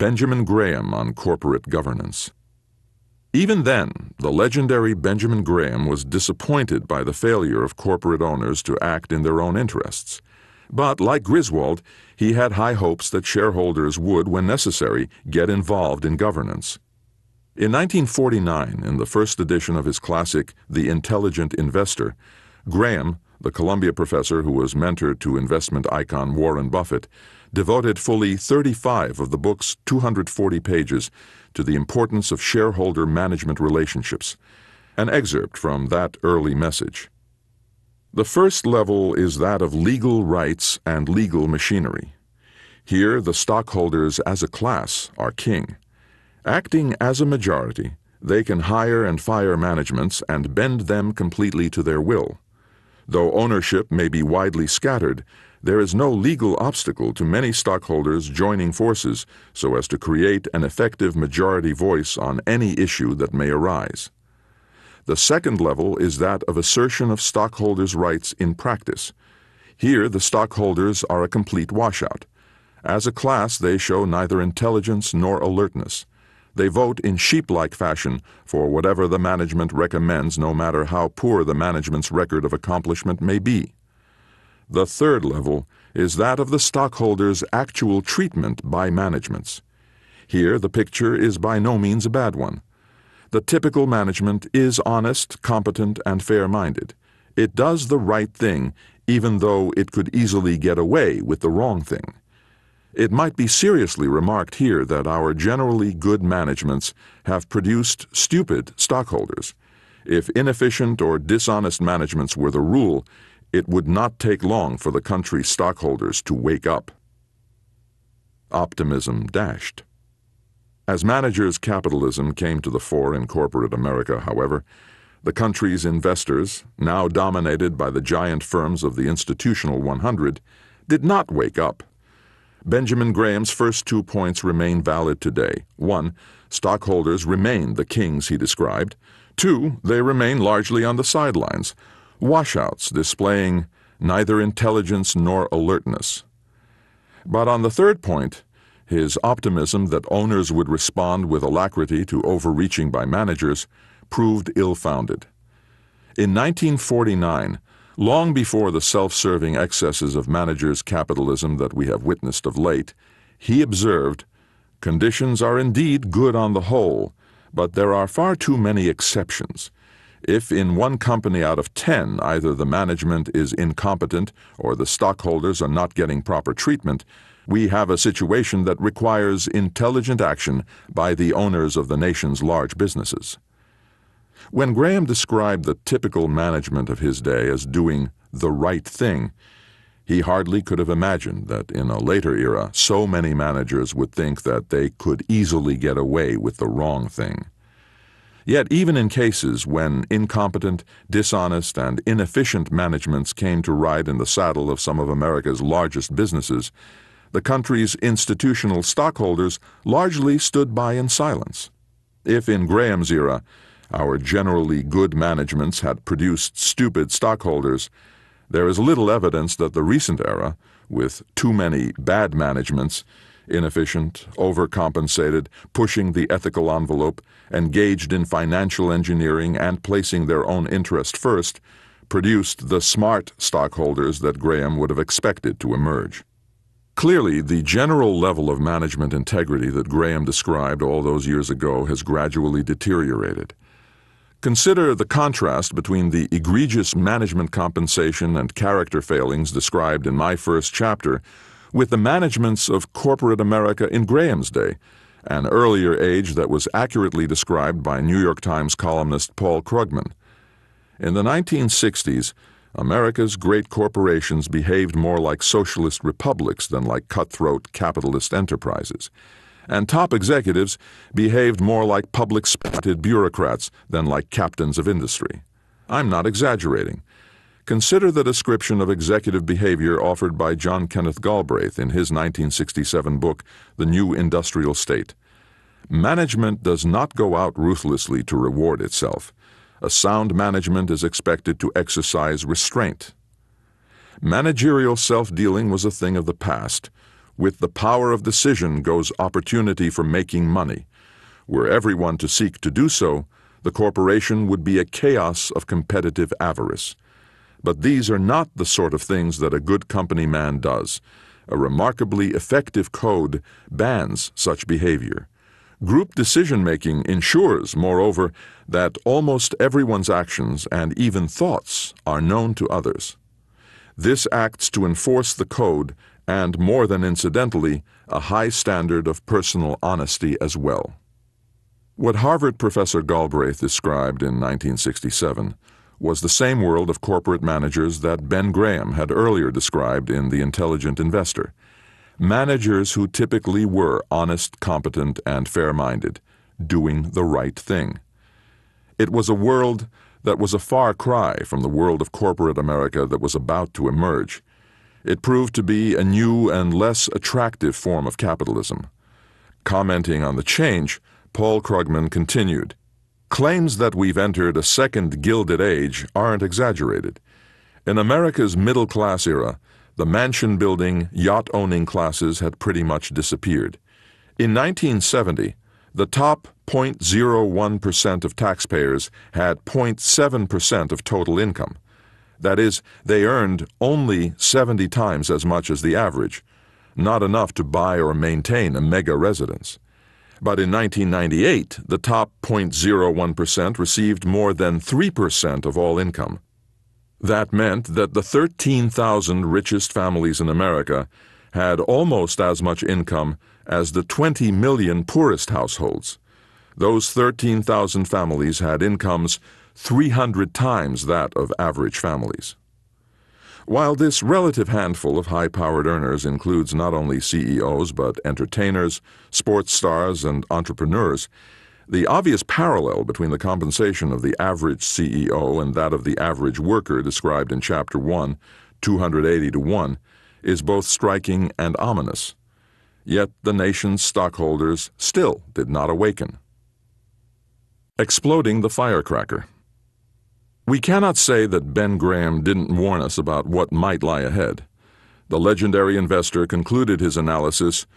Benjamin Graham on corporate governance. Even then, the legendary Benjamin Graham was disappointed by the failure of corporate owners to act in their own interests. But, like Griswold, he had high hopes that shareholders would, when necessary, get involved in governance. In 1949, in the first edition of his classic, The Intelligent Investor, Graham, the Columbia professor who was mentor to investment icon Warren Buffett, devoted fully 35 of the book's 240 pages to the importance of shareholder management relationships. An excerpt from that early message. The first level is that of legal rights and legal machinery. Here, the stockholders as a class are king. Acting as a majority, they can hire and fire managements and bend them completely to their will. Though ownership may be widely scattered, there is no legal obstacle to many stockholders joining forces so as to create an effective majority voice on any issue that may arise. The second level is that of assertion of stockholders' rights in practice. Here, the stockholders are a complete washout. As a class, they show neither intelligence nor alertness. They vote in sheep-like fashion for whatever the management recommends, no matter how poor the management's record of accomplishment may be. The third level is that of the stockholders' actual treatment by managements. Here, the picture is by no means a bad one. The typical management is honest, competent, and fair minded. It does the right thing, even though it could easily get away with the wrong thing. It might be seriously remarked here that our generally good managements have produced stupid stockholders. If inefficient or dishonest managements were the rule, it would not take long for the country's stockholders to wake up. Optimism dashed. As managers' capitalism came to the fore in corporate America, however, the country's investors, now dominated by the giant firms of the Institutional 100, did not wake up. Benjamin Graham's first two points remain valid today. One, stockholders remain the kings he described. Two, they remain largely on the sidelines, washouts displaying neither intelligence nor alertness. But on the third point, his optimism that owners would respond with alacrity to overreaching by managers proved ill founded. In 1949, Long before the self serving excesses of managers' capitalism that we have witnessed of late, he observed Conditions are indeed good on the whole, but there are far too many exceptions. If in one company out of ten either the management is incompetent or the stockholders are not getting proper treatment, we have a situation that requires intelligent action by the owners of the nation's large businesses. When Graham described the typical management of his day as doing the right thing, he hardly could have imagined that in a later era, so many managers would think that they could easily get away with the wrong thing. Yet, even in cases when incompetent, dishonest, and inefficient managements came to ride in the saddle of some of America's largest businesses, the country's institutional stockholders largely stood by in silence. If in Graham's era, our generally good managements had produced stupid stockholders. There is little evidence that the recent era, with too many bad managements, inefficient, overcompensated, pushing the ethical envelope, engaged in financial engineering and placing their own interest first, produced the smart stockholders that Graham would have expected to emerge. Clearly, the general level of management integrity that Graham described all those years ago has gradually deteriorated. Consider the contrast between the egregious management compensation and character failings described in my first chapter with the managements of corporate America in Graham's day, an earlier age that was accurately described by New York Times columnist Paul Krugman. In the 1960s, America's great corporations behaved more like socialist republics than like cutthroat capitalist enterprises and top executives behaved more like public spirited bureaucrats than like captains of industry. I'm not exaggerating. Consider the description of executive behavior offered by John Kenneth Galbraith in his 1967 book, The New Industrial State. Management does not go out ruthlessly to reward itself. A sound management is expected to exercise restraint. Managerial self dealing was a thing of the past. With the power of decision goes opportunity for making money. Were everyone to seek to do so, the corporation would be a chaos of competitive avarice. But these are not the sort of things that a good company man does. A remarkably effective code bans such behavior. Group decision making ensures, moreover, that almost everyone's actions and even thoughts are known to others. This acts to enforce the code and, more than incidentally, a high standard of personal honesty as well. What Harvard professor Galbraith described in 1967 was the same world of corporate managers that Ben Graham had earlier described in The Intelligent Investor. Managers who typically were honest, competent, and fair minded, doing the right thing. It was a world that was a far cry from the world of corporate America that was about to emerge, it proved to be a new and less attractive form of capitalism. Commenting on the change, Paul Krugman continued Claims that we've entered a second Gilded Age aren't exaggerated. In America's middle class era, the mansion building, yacht owning classes had pretty much disappeared. In 1970, the top 0.01% of taxpayers had 0.7% of total income. That is, they earned only 70 times as much as the average, not enough to buy or maintain a mega residence. But in 1998, the top 0.01% received more than 3% of all income. That meant that the 13,000 richest families in America had almost as much income as the 20 million poorest households. Those 13,000 families had incomes 300 times that of average families. While this relative handful of high powered earners includes not only CEOs but entertainers, sports stars, and entrepreneurs, the obvious parallel between the compensation of the average CEO and that of the average worker described in Chapter 1, 280 to 1, is both striking and ominous. Yet the nation's stockholders still did not awaken. Exploding the firecracker. We cannot say that Ben Graham didn't warn us about what might lie ahead. The legendary investor concluded his analysis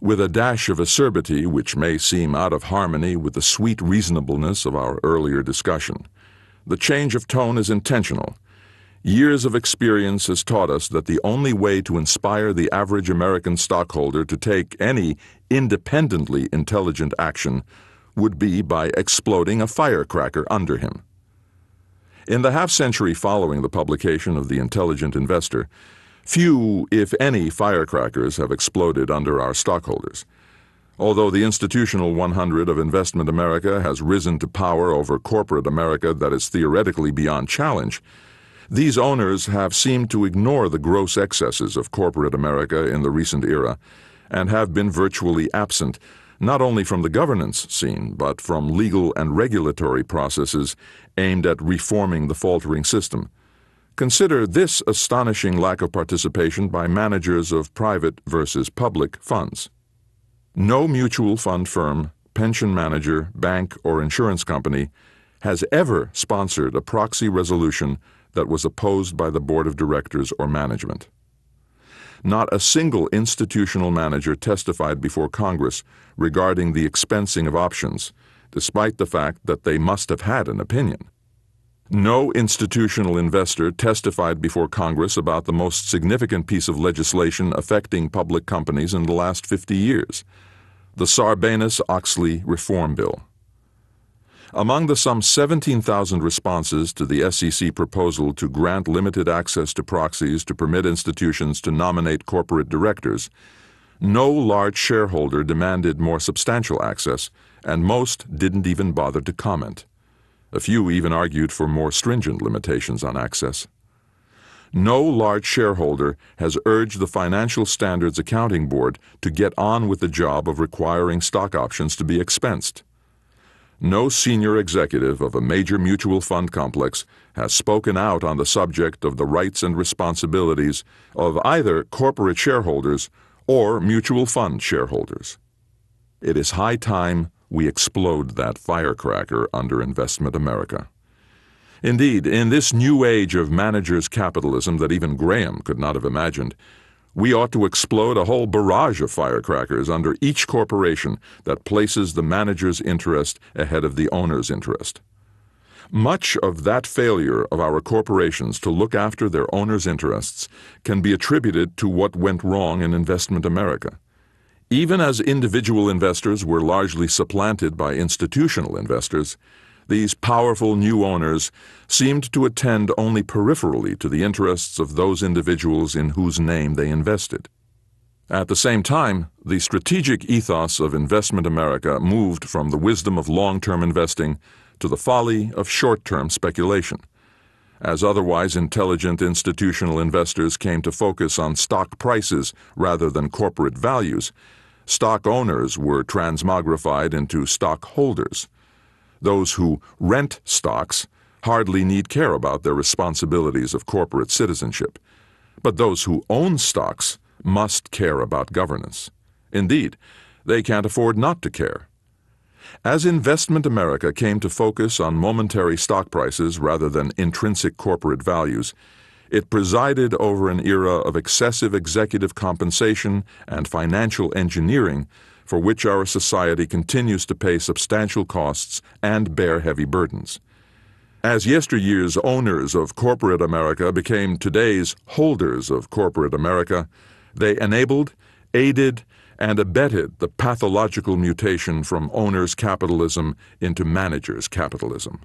with a dash of acerbity which may seem out of harmony with the sweet reasonableness of our earlier discussion. The change of tone is intentional. Years of experience has taught us that the only way to inspire the average American stockholder to take any independently intelligent action would be by exploding a firecracker under him. In the half century following the publication of The Intelligent Investor, few, if any, firecrackers have exploded under our stockholders. Although the institutional 100 of Investment America has risen to power over corporate America that is theoretically beyond challenge, these owners have seemed to ignore the gross excesses of corporate America in the recent era and have been virtually absent not only from the governance scene, but from legal and regulatory processes aimed at reforming the faltering system. Consider this astonishing lack of participation by managers of private versus public funds. No mutual fund firm, pension manager, bank, or insurance company has ever sponsored a proxy resolution that was opposed by the board of directors or management. Not a single institutional manager testified before Congress regarding the expensing of options, despite the fact that they must have had an opinion. No institutional investor testified before Congress about the most significant piece of legislation affecting public companies in the last 50 years the Sarbanes Oxley Reform Bill. Among the some 17,000 responses to the SEC proposal to grant limited access to proxies to permit institutions to nominate corporate directors, no large shareholder demanded more substantial access, and most didn't even bother to comment. A few even argued for more stringent limitations on access. No large shareholder has urged the Financial Standards Accounting Board to get on with the job of requiring stock options to be expensed no senior executive of a major mutual fund complex has spoken out on the subject of the rights and responsibilities of either corporate shareholders or mutual fund shareholders. It is high time we explode that firecracker under Investment America. Indeed, in this new age of managers' capitalism that even Graham could not have imagined, we ought to explode a whole barrage of firecrackers under each corporation that places the manager's interest ahead of the owner's interest. Much of that failure of our corporations to look after their owners' interests can be attributed to what went wrong in investment America. Even as individual investors were largely supplanted by institutional investors, these powerful new owners seemed to attend only peripherally to the interests of those individuals in whose name they invested. At the same time, the strategic ethos of Investment America moved from the wisdom of long term investing to the folly of short term speculation, as otherwise intelligent institutional investors came to focus on stock prices rather than corporate values. Stock owners were transmogrified into stockholders those who rent stocks hardly need care about their responsibilities of corporate citizenship. But those who own stocks must care about governance. Indeed, they can't afford not to care. As Investment America came to focus on momentary stock prices rather than intrinsic corporate values, it presided over an era of excessive executive compensation and financial engineering for which our society continues to pay substantial costs and bear heavy burdens. As yesteryear's owners of corporate America became today's holders of corporate America, they enabled, aided, and abetted the pathological mutation from owner's capitalism into manager's capitalism.